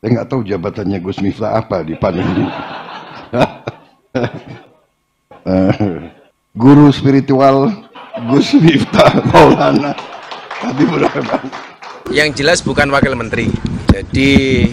Saya nggak tahu jabatannya Gus Miftah apa di PAN ini. Guru spiritual Gus Miftah Maulana. Tadi berapa? Yang jelas bukan wakil menteri. Jadi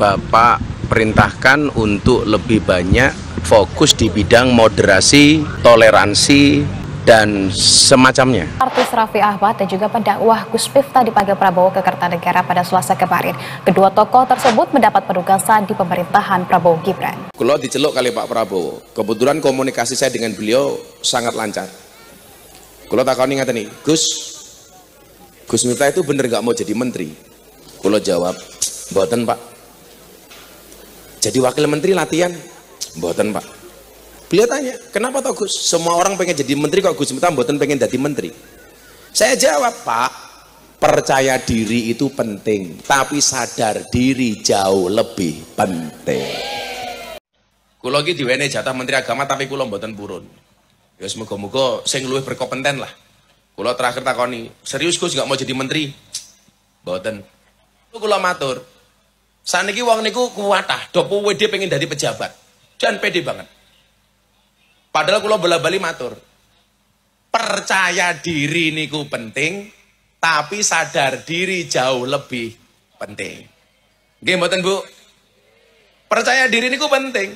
Bapak perintahkan untuk lebih banyak fokus di bidang moderasi, toleransi, dan semacamnya. Artis Raffi Ahmad dan juga pendakwah Gus Miftah dipanggil Prabowo ke Kertanegara pada Selasa kemarin. Kedua tokoh tersebut mendapat penugasan di pemerintahan Prabowo Gibran. Kalau diceluk kali Pak Prabowo, kebetulan komunikasi saya dengan beliau sangat lancar. Kalau tak kau ingat nih, Gus, Gus Miftah itu bener nggak mau jadi menteri? Kalau jawab, boten Pak. Jadi wakil menteri latihan, boten Pak Beliau tanya, kenapa toh Gus? Semua orang pengen jadi menteri kok Gus Miftah mboten pengen jadi menteri. Saya jawab, Pak, percaya diri itu penting, tapi sadar diri jauh lebih penting. Kulo iki diwene jatah Menteri Agama tapi kulo mboten burun. Ya semoga-moga sing luwih berkompeten lah. Kulo terakhir takoni, serius Gus nggak mau jadi menteri? Mboten. Kulo matur. Saniki wong niku Dopo WD pengen jadi pejabat. Jangan pede banget Padahal kula bola-bali matur. Percaya diri niku penting, tapi sadar diri jauh lebih penting. Nggih mboten, Bu? Percaya diri niku penting,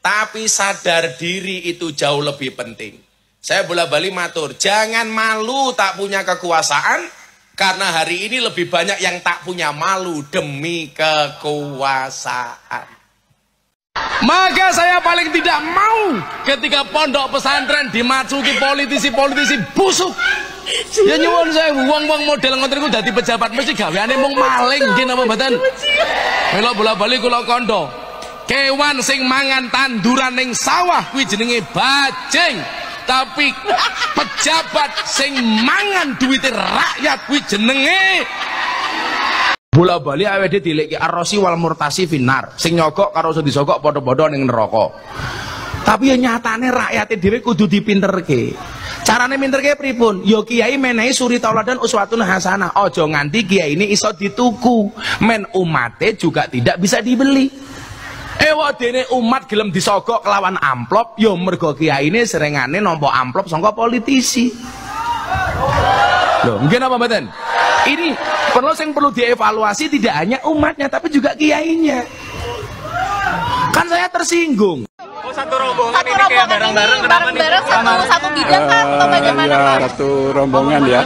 tapi sadar diri itu jauh lebih penting. Saya bola-bali matur, jangan malu tak punya kekuasaan, karena hari ini lebih banyak yang tak punya malu demi kekuasaan. Maka saya paling tidak mau ketika pondok pesantren dimasuki politisi-politisi busuk. Ya nyuwun saya uang wong model ngoten iku jadi pejabat mesti gaweane mung maling nggih napa badan. Belok bola-bali kula kandha. Kewan sing mangan tanduran neng sawah kuwi jenenge bajing. Tapi pejabat sing mangan duwite rakyat kuwi jenenge bola bali awake dhewe arrosi wal murtasi finar sing nyogok karo sedih disogok bodoh-bodoh neng neroko tapi ya nyatane rakyat dhewe kudu ke. carane ke pripun yo ya kiai menai suri tauladan uswatun hasanah jangan di kiai ini iso dituku men umate juga tidak bisa dibeli Ewa eh, dene umat gelem disogok lawan amplop Yo ya mergo kiai ini seringane nompo amplop sangka politisi mungkin apa napa ini perlu yang perlu dievaluasi tidak hanya umatnya tapi juga kiainya. Kan saya tersinggung. Oh, satu rombongan satu ini rombongan kayak bareng-bareng bareng-bareng satu satu bidang kan atau eh, bagaimana ya, Satu rombongan ya.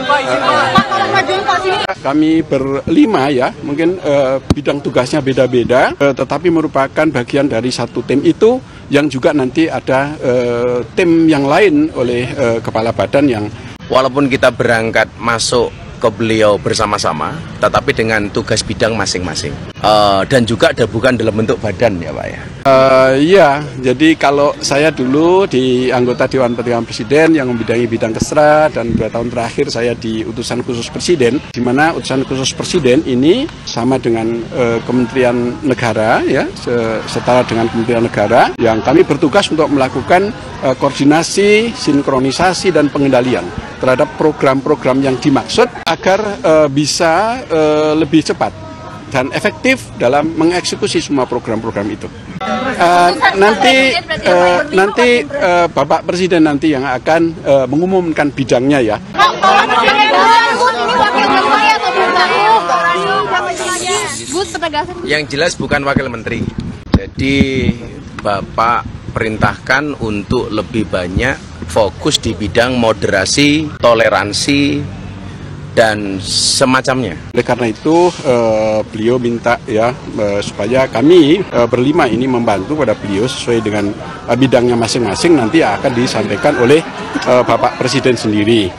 Kami berlima ya, mungkin uh, bidang tugasnya beda-beda, uh, tetapi merupakan bagian dari satu tim itu yang juga nanti ada uh, tim yang lain oleh uh, kepala badan yang walaupun kita berangkat masuk ke beliau bersama-sama, tetapi dengan tugas bidang masing-masing. Uh, dan juga ada bukan dalam bentuk badan ya Pak ya? Uh, iya, jadi kalau saya dulu di anggota Dewan Pertimbangan Presiden yang membidangi bidang kesra dan dua tahun terakhir saya di utusan khusus Presiden, di mana utusan khusus Presiden ini sama dengan uh, Kementerian Negara ya, setara dengan Kementerian Negara yang kami bertugas untuk melakukan uh, koordinasi, sinkronisasi dan pengendalian terhadap program-program yang dimaksud agar e, bisa e, lebih cepat dan efektif dalam mengeksekusi semua program-program itu. E, nanti e, nanti e, Bapak Presiden nanti yang akan e, mengumumkan bidangnya ya. Yang jelas bukan wakil menteri. Jadi Bapak Perintahkan untuk lebih banyak fokus di bidang moderasi, toleransi, dan semacamnya. Oleh karena itu eh, beliau minta ya eh, supaya kami eh, berlima ini membantu pada beliau sesuai dengan bidangnya masing-masing nanti akan disampaikan oleh Bapak Presiden sendiri.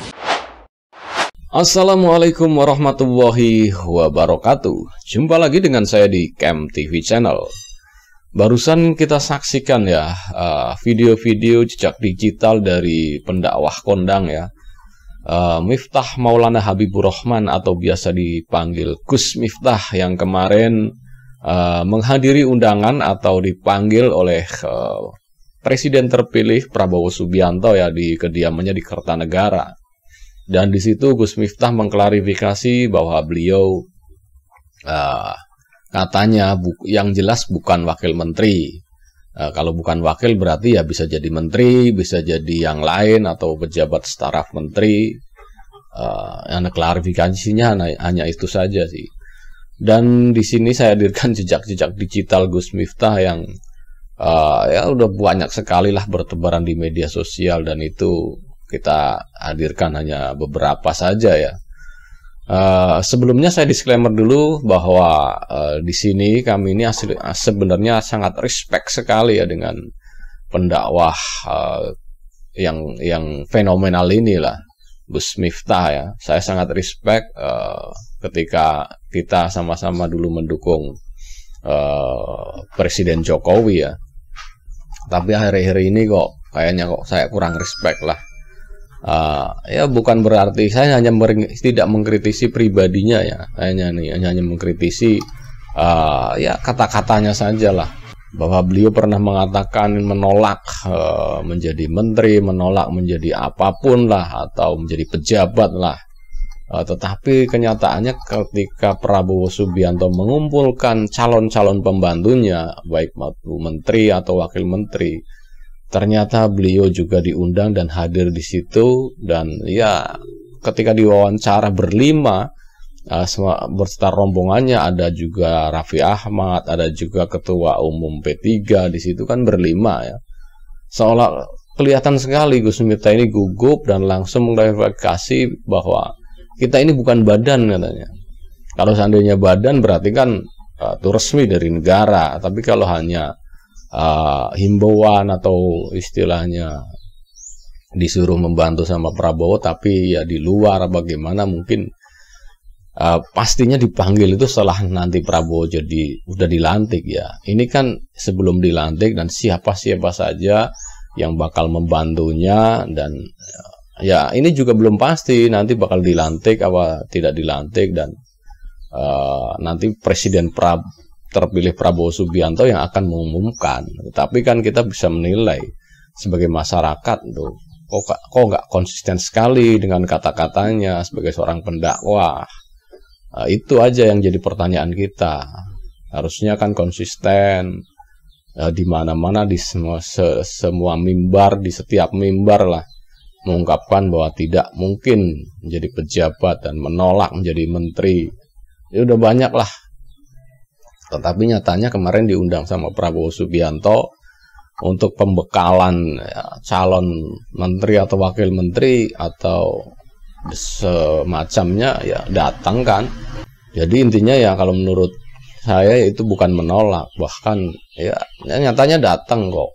Assalamualaikum warahmatullahi wabarakatuh. Jumpa lagi dengan saya di Camp TV Channel. Barusan kita saksikan ya eh, video-video uh, jejak digital dari pendakwah kondang ya. Uh, Miftah Maulana Habibur Rahman atau biasa dipanggil Gus Miftah yang kemarin uh, menghadiri undangan atau dipanggil oleh uh, Presiden terpilih Prabowo Subianto ya di kediamannya di Kertanegara. Dan di situ Gus Miftah mengklarifikasi bahwa beliau uh, Katanya yang jelas bukan wakil menteri. E, kalau bukan wakil berarti ya bisa jadi menteri, bisa jadi yang lain atau pejabat staraf menteri. Uh, klarifikasinya hanya itu saja sih. Dan di sini saya hadirkan jejak-jejak digital Gus Miftah yang uh, ya udah banyak sekali lah bertebaran di media sosial dan itu kita hadirkan hanya beberapa saja ya. Uh, sebelumnya saya disclaimer dulu bahwa uh, di sini kami ini asli, sebenarnya sangat respect sekali ya dengan pendakwah uh, yang yang fenomenal inilah Gus Miftah ya. Saya sangat respect uh, ketika kita sama-sama dulu mendukung uh, Presiden Jokowi ya. Tapi akhir-akhir ini kok kayaknya kok saya kurang respect lah uh, ya bukan berarti saya hanya tidak mengkritisi pribadinya ya hanya nih hanya, hanya mengkritisi uh, ya kata-katanya saja lah bahwa beliau pernah mengatakan menolak uh, menjadi menteri menolak menjadi apapun lah atau menjadi pejabat lah uh, tetapi kenyataannya ketika Prabowo Subianto mengumpulkan calon-calon pembantunya baik menteri atau wakil menteri Ternyata beliau juga diundang dan hadir di situ dan ya ketika diwawancara berlima uh, berserta rombongannya ada juga Raffi Ahmad, ada juga ketua umum P3 di situ kan berlima ya. Seolah kelihatan sekali Gus Miftah ini gugup dan langsung mengklarifikasi bahwa kita ini bukan badan katanya. Kalau seandainya badan berarti kan uh, itu resmi dari negara, tapi kalau hanya uh, himbauan atau istilahnya disuruh membantu sama Prabowo tapi ya di luar bagaimana mungkin uh, pastinya dipanggil itu setelah nanti Prabowo jadi udah dilantik ya ini kan sebelum dilantik dan siapa siapa saja yang bakal membantunya dan uh, ya ini juga belum pasti nanti bakal dilantik apa tidak dilantik dan uh, nanti Presiden Prabowo terpilih Prabowo Subianto yang akan mengumumkan. Tapi kan kita bisa menilai sebagai masyarakat tuh kok kok nggak konsisten sekali dengan kata-katanya sebagai seorang pendakwah. Nah, itu aja yang jadi pertanyaan kita. Harusnya kan konsisten eh, di mana-mana di semua se, semua mimbar di setiap mimbar lah mengungkapkan bahwa tidak mungkin menjadi pejabat dan menolak menjadi menteri. Ya udah banyak lah tetapi nyatanya kemarin diundang sama Prabowo Subianto untuk pembekalan ya, calon menteri atau wakil menteri atau semacamnya ya datang kan. Jadi intinya ya kalau menurut saya itu bukan menolak, bahkan ya, ya nyatanya datang kok.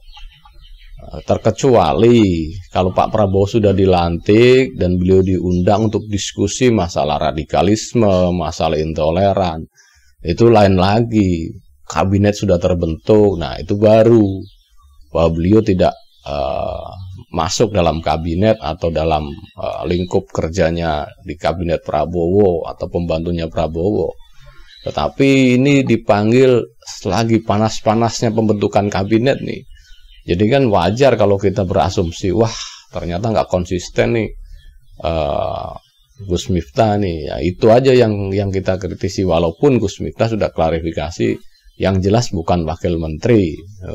Terkecuali kalau Pak Prabowo sudah dilantik dan beliau diundang untuk diskusi masalah radikalisme, masalah intoleran itu lain lagi kabinet sudah terbentuk nah itu baru bahwa beliau tidak uh, masuk dalam kabinet atau dalam uh, lingkup kerjanya di kabinet Prabowo atau pembantunya Prabowo tetapi ini dipanggil lagi panas-panasnya pembentukan kabinet nih jadi kan wajar kalau kita berasumsi wah ternyata nggak konsisten nih uh, Gus Miftah nih. Ya, itu aja yang yang kita kritisi walaupun Gus Miftah sudah klarifikasi yang jelas bukan wakil menteri. Ya.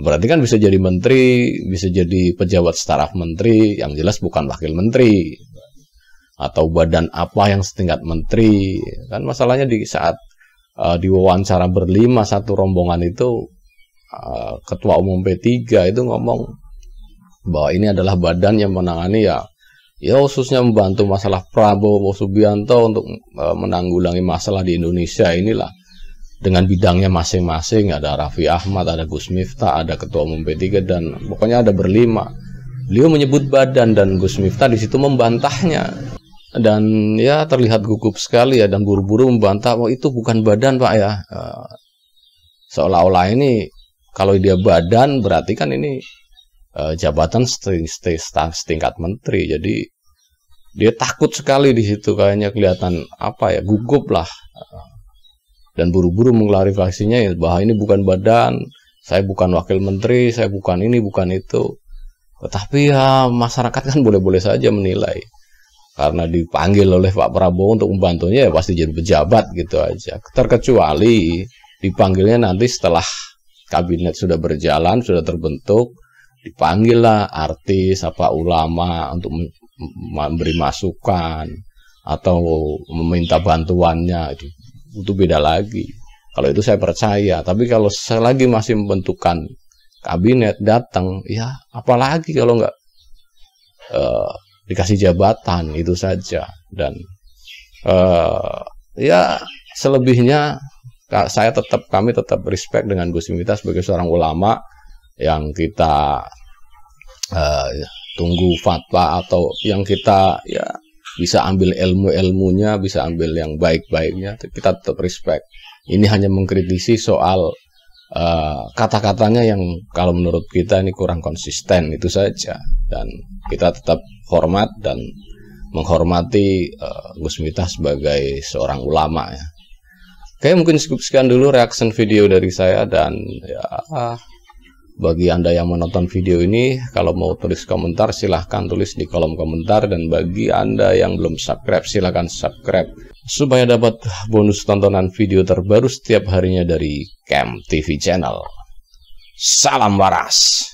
Berarti kan bisa jadi menteri, bisa jadi pejabat staf menteri, yang jelas bukan wakil menteri atau badan apa yang setingkat menteri. Kan masalahnya di saat uh, eh, diwawancara berlima satu rombongan itu uh, ketua umum P3 itu ngomong bahwa ini adalah badan yang menangani ya ya khususnya membantu masalah Prabowo Subianto untuk e, menanggulangi masalah di Indonesia inilah dengan bidangnya masing-masing ada Raffi Ahmad, ada Gus Miftah, ada Ketua Umum P3 dan pokoknya ada berlima. Beliau menyebut badan dan Gus Miftah di situ membantahnya dan ya terlihat gugup sekali ya dan buru-buru membantah oh itu bukan badan pak ya e, seolah-olah ini kalau dia badan berarti kan ini uh, jabatan setingkat menteri jadi dia takut sekali di situ kayaknya kelihatan apa ya gugup lah dan buru-buru mengklarifikasinya ya bahwa ini bukan badan saya bukan wakil menteri saya bukan ini bukan itu tetapi ya masyarakat kan boleh-boleh saja menilai karena dipanggil oleh Pak Prabowo untuk membantunya ya pasti jadi pejabat gitu aja terkecuali dipanggilnya nanti setelah kabinet sudah berjalan sudah terbentuk dipanggil lah artis apa ulama untuk memberi masukan atau meminta bantuannya itu itu beda lagi kalau itu saya percaya tapi kalau selagi masih membentukan kabinet datang ya apalagi kalau nggak uh, dikasih jabatan itu saja dan uh, ya selebihnya saya tetap kami tetap respect dengan Gus Miftah sebagai seorang ulama yang kita uh, tunggu fatwa atau yang kita ya bisa ambil ilmu-ilmunya, bisa ambil yang baik-baiknya, kita tetap respect. Ini hanya mengkritisi soal uh, kata-katanya yang kalau menurut kita ini kurang konsisten itu saja dan kita tetap hormat dan menghormati uh, Gus Miftah sebagai seorang ulama ya. Oke, mungkin cukup sekian dulu reaction video dari saya dan ya ah. Bagi Anda yang menonton video ini, kalau mau tulis komentar silahkan tulis di kolom komentar dan bagi Anda yang belum subscribe silahkan subscribe supaya dapat bonus tontonan video terbaru setiap harinya dari Camp TV Channel. Salam waras!